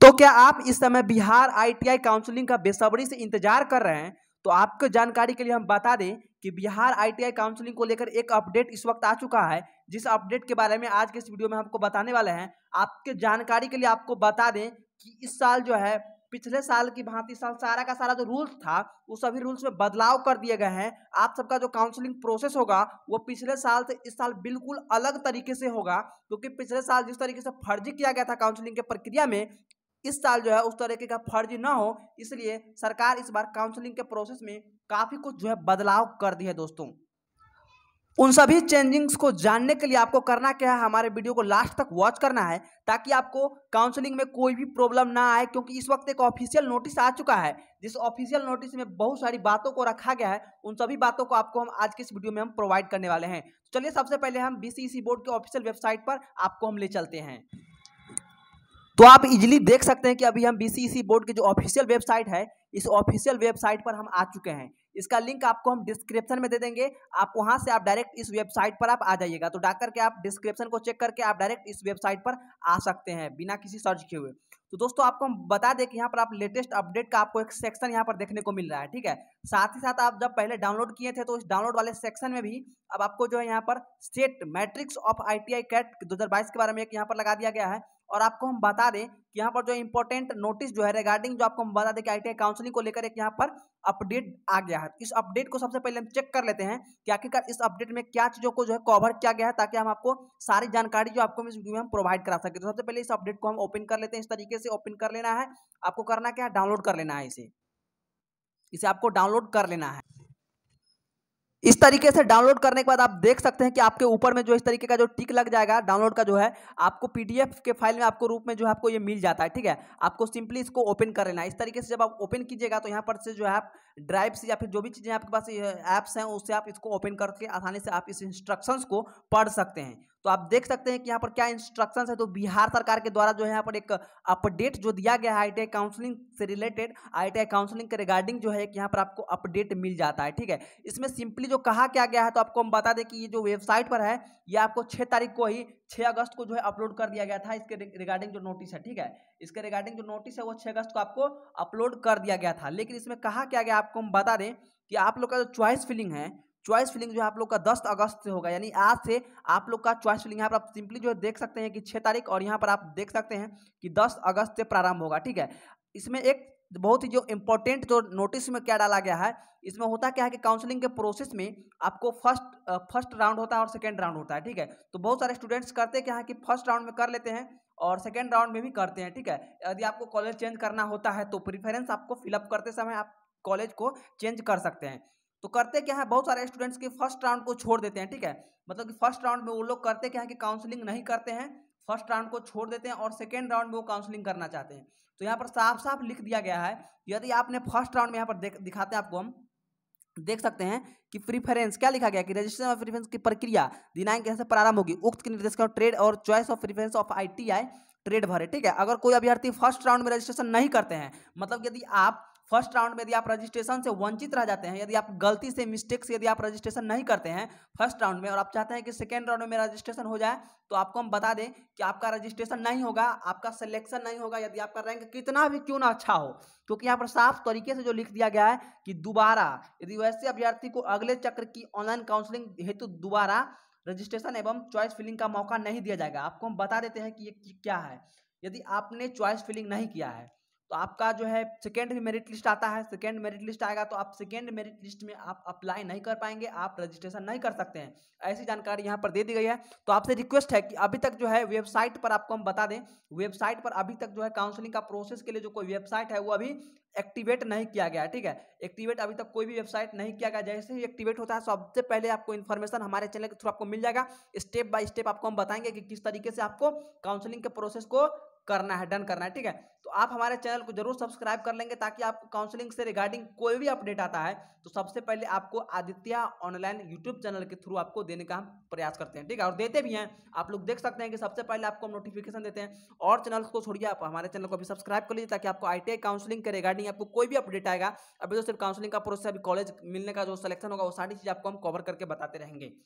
तो क्या आप इस समय बिहार आईटीआई काउंसिलिंग का बेसब्री से इंतजार कर रहे हैं तो आपको जानकारी के लिए हम बता दें कि बिहार आईटीआई काउंसिलिंग को लेकर एक अपडेट इस वक्त आ चुका है जिस अपडेट के बारे में आज के इस वीडियो में हमको बताने वाले हैं आपके जानकारी के लिए आपको बता दें कि इस साल जो है पिछले साल की भांति साल सारा का सारा जो रूल्स था वो सभी रूल्स में बदलाव कर दिए गए हैं आप सबका जो काउंसलिंग प्रोसेस होगा वो पिछले साल से इस साल बिल्कुल अलग तरीके से होगा क्योंकि पिछले साल जिस तरीके से फर्जी किया गया था काउंसलिंग के प्रक्रिया में इस साल जो है उस तरीके का फर्जी ना हो इसलिए सरकार इस बार काउंसलिंग के प्रोसेस में काफ़ी कुछ जो है बदलाव कर दी है दोस्तों उन सभी चेंजिंग्स को जानने के लिए आपको करना क्या है हमारे वीडियो को लास्ट तक वॉच करना है ताकि आपको काउंसलिंग में कोई भी प्रॉब्लम ना आए क्योंकि इस वक्त एक ऑफिशियल नोटिस आ चुका है जिस ऑफिशियल नोटिस में बहुत सारी बातों को रखा गया है उन सभी बातों को आपको हम आज के इस वीडियो में हम प्रोवाइड करने वाले हैं तो चलिए सबसे पहले हम बी बोर्ड e के ऑफिशियल वेबसाइट पर आपको हम ले चलते हैं तो आप इजिली देख सकते हैं कि अभी हम बीसीईसी बोर्ड की जो ऑफिशियल वेबसाइट है इस ऑफिशियल वेबसाइट पर हम आ चुके हैं इसका लिंक आपको हम डिस्क्रिप्शन में दे देंगे आप वहां से आप डायरेक्ट इस वेबसाइट पर आप आ जाइएगा तो डाक करके आप डिस्क्रिप्शन को चेक करके आप डायरेक्ट इस वेबसाइट पर आ सकते हैं बिना किसी सर्च किए हुए तो दोस्तों आपको हम बता दें कि यहाँ पर आप लेटेस्ट अपडेट का आपको एक सेक्शन यहाँ पर देखने को मिल रहा है ठीक है साथ ही साथ आप जब पहले डाउनलोड किए थे तो इस डाउनलोड वाले सेक्शन में भी अब आपको जो है यहाँ पर state matrix of I T I कैट दो के बारे में एक यहाँ पर लगा दिया गया है और आपको हम बता दें कि यहाँ पर जो इंपॉर्टेंट नोटिस जो है रिगार्डिंग जो आपको हम बता दें कि आई काउंसिलिंग को लेकर एक यहाँ पर अपडेट आ गया है है इस अपडेट को सबसे पहले हम चेक कर लेते हैं कि आखिरकार इस अपडेट में क्या चीज़ों को जो है कवर किया गया है ताकि हम आपको सारी जानकारी जो आपको इस वीडियो में हम प्रोवाइड करा सके तो सबसे पहले इस अपडेट को हम ओपन कर लेते हैं इस तरीके से ओपन कर लेना है आपको करना क्या है डाउनलोड कर लेना है इसे इसे आपको डाउनलोड कर लेना है इस तरीके से डाउनलोड करने के बाद आप देख सकते हैं कि आपके ऊपर में जो इस तरीके का जो टिक लग जाएगा डाउनलोड का जो है आपको पीडीएफ के फाइल में आपको रूप में जो है आपको ये मिल जाता है ठीक है आपको सिंपली इसको ओपन कर लेना इस तरीके से जब आप ओपन कीजिएगा तो यहाँ पर से जो है आप ड्राइव से या फिर जो भी चीज़ें आपके पास ऐप्स हैं उससे आप इसको ओपन करके आसानी से आप इस इंस्ट्रक्शंस को पढ़ सकते हैं तो आप देख सकते हैं कि यहाँ पर क्या इंस्ट्रक्शंस है तो बिहार सरकार के द्वारा जो है यहाँ पर एक अपडेट जो दिया गया है आई काउंसलिंग से रिलेटेड आई काउंसलिंग के रिगार्डिंग जो है कि यहाँ पर आपको अपडेट मिल जाता है ठीक है इसमें सिंपली जो कहा क्या गया है तो आपको हम बता दें कि ये जो वेबसाइट पर है ये आपको छः तारीख को ही छः अगस्त को जो है अपलोड कर दिया गया था इसके रिगार्डिंग जो नोटिस है ठीक है इसके रिगार्डिंग जो नोटिस है वो छः अगस्त को आपको अपलोड कर दिया गया था लेकिन इसमें कहा क्या गया आपको हम बता दें कि आप लोग का जो चॉइस फिलिंग है चॉइस फिलिंग जो है आप लोग का दस अगस्त से होगा यानी आज से आप लोग का चॉइस फिलिंग यहाँ पर आप सिंपली जो है देख सकते हैं कि छः तारीख और यहाँ पर आप देख सकते हैं कि दस अगस्त से प्रारंभ होगा ठीक है इसमें एक बहुत ही जो इम्पोर्टेंट जो नोटिस में क्या डाला गया है इसमें होता क्या है कि काउंसलिंग के प्रोसेस में आपको फर्स्ट फर्स्ट राउंड होता है और सेकेंड राउंड होता है ठीक है तो बहुत सारे स्टूडेंट्स करते क्या है कि फर्स्ट राउंड में कर लेते हैं और सेकेंड राउंड में भी करते हैं ठीक है यदि आपको कॉलेज चेंज करना होता है तो प्रिफरेंस आपको फिलअप करते समय आप कॉलेज को चेंज कर सकते हैं तो करते क्या है बहुत सारे स्टूडेंट्स के फर्स्ट राउंड को छोड़ देते हैं ठीक है मतलब कि फर्स्ट राउंड में वो लोग करते क्या है कि काउंसलिंग नहीं करते हैं फर्स्ट राउंड को छोड़ देते हैं और सेकेंड राउंड में वो काउंसलिंग करना चाहते हैं तो यहाँ पर साफ साफ लिख दिया गया है यदि आपने फर्स्ट राउंड में यहाँ पर दिखाते हैं आपको हम देख सकते हैं कि प्रीफरेंस क्या लिखा गया कि रजिस्ट्रेशन ऑफ प्रीफरेंस की प्रक्रिया दिनांक कैसे से प्रारंभ होगी उक्त के का ट्रेड और choice of preference of ITI trade भरे ठीक है अगर कोई अभ्यर्थी फर्स्ट राउंड में रजिस्ट्रेशन नहीं करते हैं मतलब यदि आप फर्स्ट राउंड में यदि आप रजिस्ट्रेशन से वंचित रह जाते हैं यदि आप गलती से मिस्टेक से यदि आप रजिस्ट्रेशन नहीं करते हैं फर्स्ट राउंड में और आप चाहते हैं कि सेकेंड राउंड में रजिस्ट्रेशन हो जाए तो आपको हम बता दें कि आपका रजिस्ट्रेशन नहीं होगा आपका सिलेक्शन नहीं होगा यदि आपका रैंक कितना भी क्यों ना अच्छा हो क्योंकि तो यहाँ पर साफ तरीके से जो लिख दिया गया है कि दोबारा यदि वैसे अभ्यर्थी को अगले चक्र की ऑनलाइन काउंसिलिंग हेतु दोबारा रजिस्ट्रेशन एवं चॉइस फिलिंग का मौका नहीं दिया जाएगा आपको हम बता देते हैं कि ये क्या है यदि आपने चॉइस फिलिंग नहीं किया है आपका जो है सेकेंड भी मेरिट लिस्ट आता है सेकेंड मेरिट लिस्ट आएगा तो आप सेकेंड मेरिट लिस्ट में आप अप्लाई नहीं कर पाएंगे आप रजिस्ट्रेशन नहीं कर सकते हैं ऐसी जानकारी यहाँ पर दे दी गई है तो आपसे रिक्वेस्ट है कि अभी तक जो है वेबसाइट पर आपको हम बता दें वेबसाइट पर अभी तक जो है काउंसलिंग का प्रोसेस के लिए जो कोई वेबसाइट है वो अभी एक्टिवेट नहीं किया गया ठीक है एक्टिवेट अभी तक कोई भी वेबसाइट नहीं किया गया जैसे ही एक्टिवेट होता है सबसे पहले आपको इन्फॉर्मेशन हमारे चैनल के थ्रू आपको मिल जाएगा स्टेप बाय स्टेप आपको हम बताएंगे कि किस तरीके से आपको काउंसलिंग के प्रोसेस को करना है डन करना है ठीक है तो आप हमारे चैनल को जरूर सब्सक्राइब कर लेंगे ताकि आपको काउंसलिंग से रिगार्डिंग कोई भी अपडेट आता है तो सबसे पहले आपको आदित्य ऑनलाइन यूट्यूब चैनल के थ्रू आपको देने का हम प्रयास करते हैं ठीक है और देते भी हैं आप लोग देख सकते हैं कि सबसे पहले आपको हम नोटिफिकेशन देते हैं और चैनल को छोड़िए आप हमारे चैनल को भी सब्सक्राइब कर लीजिए ताकि आपको आई काउंसलिंग के रिगार्डिंग आपको कोई भी अपडेट आएगा अभी तो सिर्फ काउंसलिंग का प्रोसेस अभी कॉलेज मिलने का जो सिलेक्शन होगा वो सारी चीज़ आपको हम कवर करके बताते रहेंगे